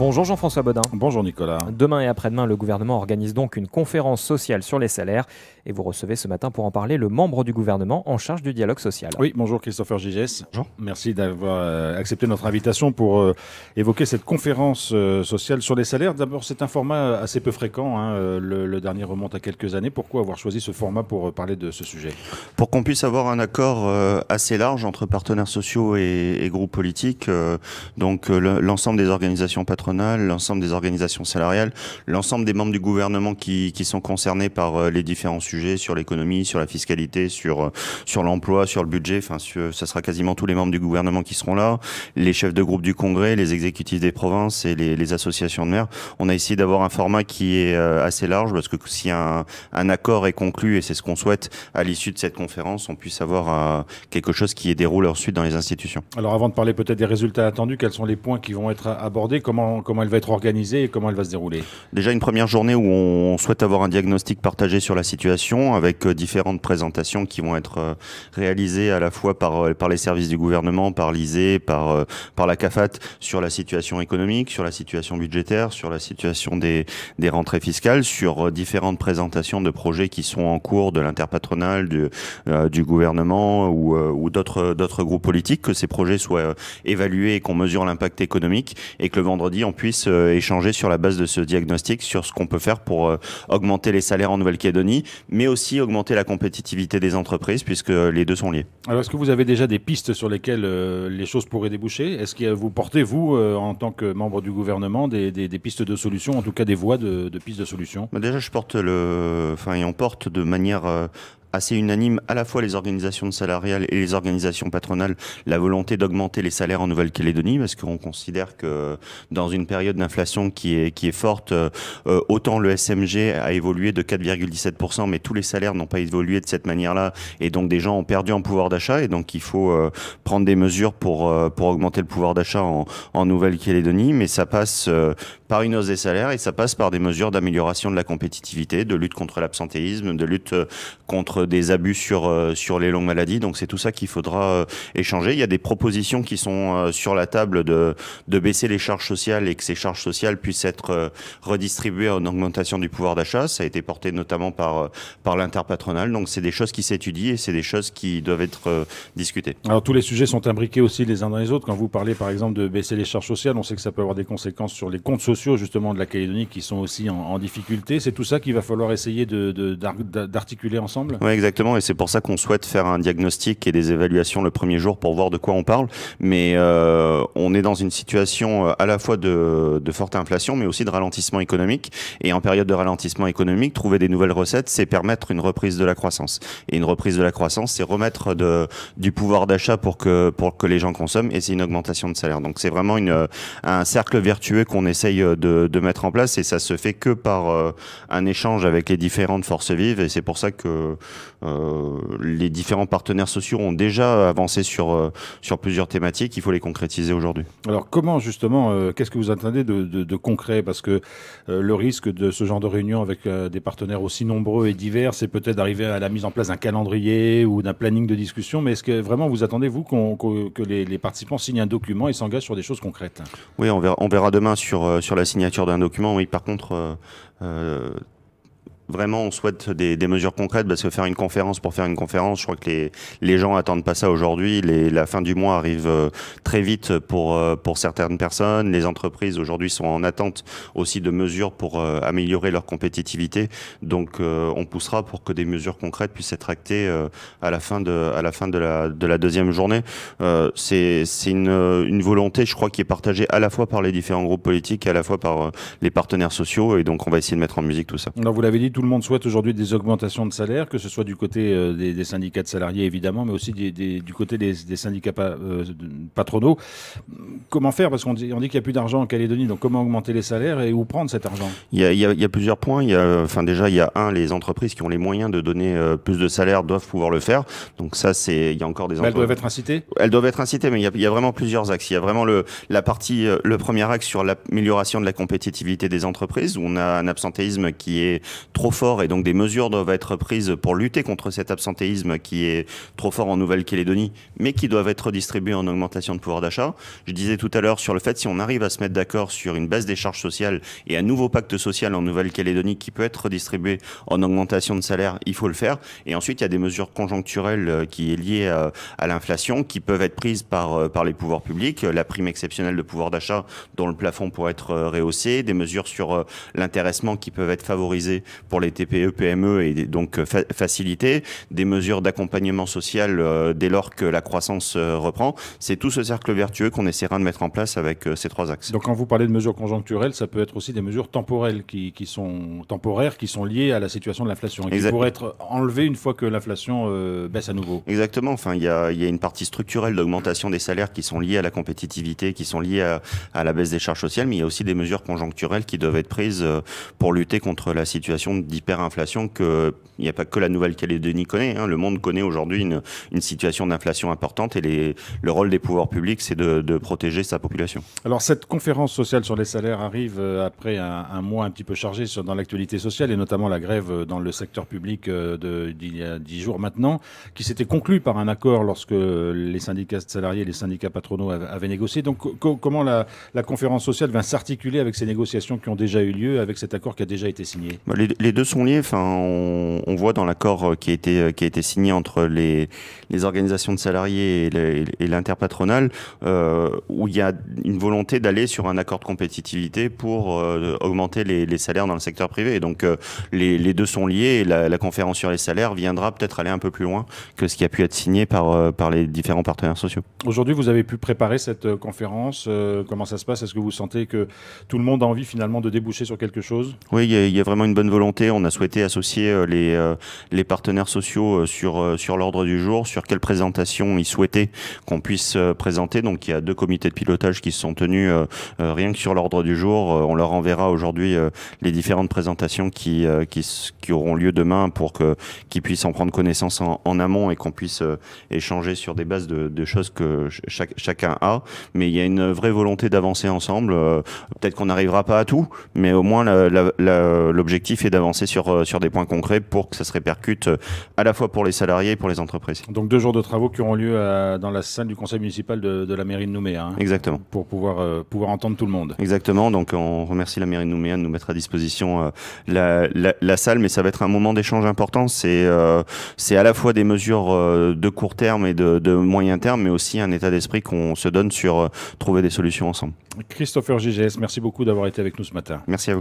Bonjour Jean-François Baudin. Bonjour Nicolas. Demain et après-demain, le gouvernement organise donc une conférence sociale sur les salaires. Et vous recevez ce matin pour en parler le membre du gouvernement en charge du dialogue social. Oui, bonjour Christopher Gigès. Bonjour. Merci d'avoir euh, accepté notre invitation pour euh, évoquer cette conférence euh, sociale sur les salaires. D'abord, c'est un format assez peu fréquent. Hein, le, dernier remonte à quelques années. Pourquoi avoir choisi ce format pour parler de ce sujet Pour qu'on puisse avoir un accord assez large entre partenaires sociaux et, et groupes politiques. donc l'ensemble des organisations patronales l'ensemble des organisations salariales, l'ensemble des membres du gouvernement qui, sont concernés par euh, les différents sujets sur l'économie, sur la fiscalité, sur, euh, sur l'emploi, sur le budget. Enfin, ça sera quasiment tous les membres du gouvernement qui seront là, les chefs de groupe du Congrès, les exécutifs des provinces et les, associations de maires. On a essayé d'avoir un format qui est euh, assez large parce que si un, accord est conclu, et c'est ce qu'on souhaite à l'issue de cette conférence, on puisse avoir quelque chose qui déroule ensuite dans les institutions. Alors avant de parler peut-être des résultats attendus, quels sont les points qui vont être abordés Comment comment, elle va être organisée et comment elle va se dérouler Déjà une première journée où on souhaite avoir un diagnostic partagé sur la situation avec euh, différentes présentations qui vont être euh, réalisées à la fois euh, par, les services du gouvernement, par l'ISE, par, la CAFAT sur la situation économique, sur la situation budgétaire, sur la situation des, rentrées fiscales, sur différentes présentations de projets qui sont en cours de l'interpatronal du, gouvernement ou, ou d'autres groupes politiques, que ces projets soient évalués et qu'on mesure l'impact économique et que le vendredi on puisse euh, échanger sur la base de ce diagnostic sur ce qu'on peut faire pour euh, augmenter les salaires en Nouvelle-Calédonie, mais aussi augmenter la compétitivité des entreprises, puisque euh, les deux sont liés. Alors, est-ce que vous avez déjà des pistes sur lesquelles les choses pourraient déboucher Est-ce que vous portez, vous, en tant que membre du gouvernement, des, pistes de solutions, en tout cas des voies de, de pistes de solutions bah, Déjà, je porte le, enfin, et on porte de manière assez unanime, à la fois les organisations salariales et les organisations patronales, la volonté d'augmenter les salaires en Nouvelle-Calédonie, parce qu'on considère que dans une période d'inflation qui est, qui est forte, euh, euh, autant le SMG a évolué de 4,17%, mais tous les salaires n'ont pas évolué de cette manière-là, et donc des gens ont perdu en pouvoir d'achat, et donc il faut euh, prendre des mesures pour, pour augmenter le pouvoir d'achat en, en Nouvelle-Calédonie, mais ça passe par une hausse des salaires, et ça passe par des mesures d'amélioration de la compétitivité, de lutte contre l'absentéisme, de lutte contre des abus sur, euh, sur les longues maladies. Donc c'est tout ça qu'il faudra euh, échanger. Il y a des propositions qui sont euh, sur la table de, de baisser les charges sociales et que ces charges sociales puissent être redistribuées en augmentation du pouvoir d'achat. Ça a été porté notamment par, par l'interpatronal. Donc c'est des choses qui s'étudient et c'est des choses qui doivent être discutées. Alors tous les sujets sont imbriqués aussi les uns dans les autres. Quand vous parlez par exemple de baisser les charges sociales, on sait que ça peut avoir des conséquences sur les comptes sociaux justement de la Calédonie qui sont aussi en, difficulté. C'est tout ça qu'il va falloir essayer d'articuler de, d'articuler ensemble exactement. Et c'est pour ça qu'on souhaite faire un diagnostic et des évaluations le premier jour pour voir de quoi on parle. Mais euh, on est dans une situation euh, à la fois de, de, forte inflation, mais aussi de ralentissement économique. Et en période de ralentissement économique, trouver des nouvelles recettes, c'est permettre une reprise de la croissance. Et une reprise de la croissance, c'est remettre de, du pouvoir d'achat pour que, pour que les gens consomment et c'est une augmentation de salaire. Donc c'est vraiment une, un cercle vertueux qu'on essaye de, de, mettre en place et ça se fait que par euh, un échange avec les différentes forces vives et c'est pour ça que euh, les différents partenaires sociaux ont déjà avancé sur, euh, sur plusieurs thématiques. Il faut les concrétiser aujourd'hui. Alors comment justement, euh, qu'est-ce que vous attendez de, de, concret Parce que le risque de ce genre de réunion avec des partenaires aussi nombreux et divers, c'est peut-être d'arriver à la mise en place d'un calendrier ou d'un planning de discussion. Mais est-ce que vraiment vous attendez, vous, que les, participants signent un document et s'engagent sur des choses concrètes Oui, on verra, on verra, demain sur, sur la signature d'un document. Oui, par contre vraiment on souhaite des, des, mesures concrètes parce que faire une conférence pour faire une conférence, je crois que les, les gens attendent pas ça aujourd'hui. La fin du mois arrive euh, très vite pour, euh, pour certaines personnes. Les entreprises aujourd'hui sont en attente aussi de mesures pour euh, améliorer leur compétitivité. Donc on poussera pour que des mesures concrètes puissent être actées à la fin de, à la, fin de, la, de la deuxième journée. C'est une, une volonté, je crois, qui est partagée à la fois par les différents groupes politiques et à la fois par les partenaires sociaux. Et donc on va essayer de mettre en musique tout ça. Non, vous l'avez dit tout le monde souhaite aujourd'hui des augmentations de salaire, que ce soit du côté euh, des, syndicats de salariés évidemment, mais aussi du côté des, syndicats euh, patronaux. Comment faire Parce qu'on dit, on dit qu'il n'y a plus d'argent en Calédonie, donc comment augmenter les salaires et où prendre cet argent il y, a, plusieurs points. Il enfin déjà, il y a un, les entreprises qui ont les moyens de donner euh, plus de salaire doivent pouvoir le faire. Donc ça, c'est il y a encore des. Elles doivent être incitées. Elles doivent être incitées, mais il y a, vraiment plusieurs axes. Il y a vraiment le la partie, le premier axe sur l'amélioration de la compétitivité des entreprises où on a un absentéisme qui est trop fort et donc des mesures doivent être prises pour lutter contre cet absentéisme qui est trop fort en Nouvelle-Calédonie, mais qui doivent être redistribuées en augmentation de pouvoir d'achat. Je disais tout à l'heure sur le fait si on arrive à se mettre d'accord sur une baisse des charges sociales et un nouveau pacte social en Nouvelle-Calédonie qui peut être redistribué en augmentation de salaire, il faut le faire. Et ensuite, il y a des mesures conjoncturelles euh, qui est liées euh, à, l'inflation qui peuvent être prises par, euh, par les pouvoirs publics, la prime exceptionnelle de pouvoir d'achat dont le plafond pourrait être rehaussé, des mesures sur l'intéressement qui peuvent être favorisées pour les TPE, PME et donc euh, faciliter, des mesures d'accompagnement social euh, dès lors que la croissance euh, reprend. C'est tout ce cercle vertueux qu'on essaiera de mettre en place avec ces trois axes. Donc quand vous parlez de mesures conjoncturelles, ça peut être aussi des mesures temporelles qui, sont temporaires, qui sont liées à la situation de l'inflation et qui pourraient être enlevées une fois que l'inflation baisse à nouveau. Exactement. Enfin, il y a, une partie structurelle d'augmentation des salaires qui sont liées à la compétitivité, qui sont liées à, à la baisse des charges sociales, mais il y a aussi des mesures conjoncturelles qui doivent être prises pour lutter contre la situation de d'hyperinflation que il n'y a pas que la Nouvelle-Calédonie connaît. Hein. Le monde connaît aujourd'hui une, une, situation d'inflation importante et les, le rôle des pouvoirs publics, c'est de, de, protéger sa population. Alors cette conférence sociale sur les salaires arrive euh, après un, mois un petit peu chargé sur, dans l'actualité sociale et notamment la grève euh, dans le secteur public euh, d'il y a dix jours maintenant, qui s'était conclue par un accord lorsque les syndicats salariés et les syndicats patronaux avaient, négocié. Donc comment la, la, conférence sociale va s'articuler avec ces négociations qui ont déjà eu lieu, avec cet accord qui a déjà été signé bah, les deux sont liés. Enfin, on, voit dans l'accord euh, qui a été euh, qui a été signé entre les, les organisations de salariés et l'interpatronal euh, où il y a une volonté d'aller sur un accord de compétitivité pour augmenter les, salaires dans le secteur privé. donc les, les, deux sont liés. Et la, conférence sur les salaires viendra peut-être aller un peu plus loin que ce qui a pu être signé par par les différents partenaires sociaux. Aujourd'hui, vous avez pu préparer cette conférence. comment ça se passe Est-ce que vous sentez que tout le monde a envie finalement de déboucher sur quelque chose Oui, il y a vraiment une bonne volonté on a souhaité associer euh, euh, les, partenaires sociaux euh, sur, l'ordre du jour, sur quelles présentations ils souhaitaient qu'on puisse présenter. Donc il y a deux comités de pilotage qui se sont tenus rien que sur l'ordre du jour. on leur enverra aujourd'hui les différentes présentations qui, auront lieu demain pour qu'ils puissent en prendre connaissance en, amont et qu'on puisse échanger sur des bases de, choses que chacun a. Mais il y a une vraie volonté d'avancer ensemble. Peut-être qu'on n'arrivera pas à tout, mais au moins l'objectif est d'avancer sur, euh, sur des points concrets pour que ça se répercute euh, à la fois pour les salariés et pour les entreprises. Donc deux jours de travaux qui auront lieu euh, dans la salle du conseil municipal de, la mairie de Nouméa. Hein, Exactement. Pour pouvoir, pouvoir entendre tout le monde. Exactement. Donc on remercie la mairie de Nouméa de nous mettre à disposition la, salle, mais ça va être un moment d'échange important. C'est c'est à la fois des mesures de court terme et de, de, moyen terme, mais aussi un état d'esprit qu'on se donne sur trouver des solutions ensemble. Christopher Gigès, merci beaucoup d'avoir été avec nous ce matin. Merci à vous.